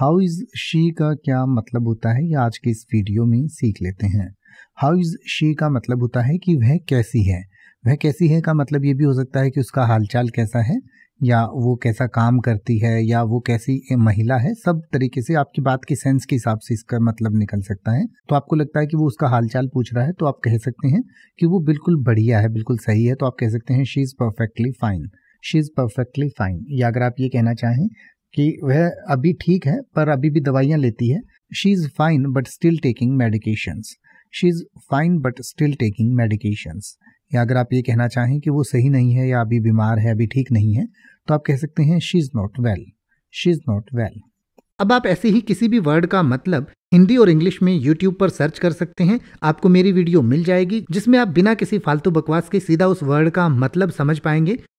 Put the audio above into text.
how is she का क्या मतलब होता है ये आज के इस वीडियो में सीख लेते हैं हाउ इज शी का मतलब होता है कि वह कैसी है वह कैसी है का मतलब ये भी हो सकता है कि उसका हालचाल कैसा है या वो कैसा काम करती है या वो कैसी महिला है सब तरीके से आपकी बात के सेंस के हिसाब से इसका मतलब निकल सकता है तो आपको लगता है कि वो उसका हालचाल पूछ रहा है तो आप कह सकते हैं कि वो बिल्कुल बढ़िया है बिल्कुल सही है तो आप कह सकते हैं she is perfectly fine she is perfectly fine या अगर आप ये कहना चाहें कि वह अभी ठीक है पर अभी भी दवाइयाँ लेती है she is fine but still taking medications she is fine but still taking medications या अगर आप ये कहना चाहें कि वो सही नहीं है या अभी बीमार है अभी ठीक नहीं है तो आप कह सकते हैं she is not well she is not well अब आप ऐसे ही किसी भी वर्ड का मतलब हिंदी और इंग्लिश में यूट्यूब पर सर्च कर सकते हैं आपको मेरी वीडियो मिल जाएगी जिसमें आप बिना किसी फालतू बकवास के सीधा उस वर्ड का मतलब समझ पाएंगे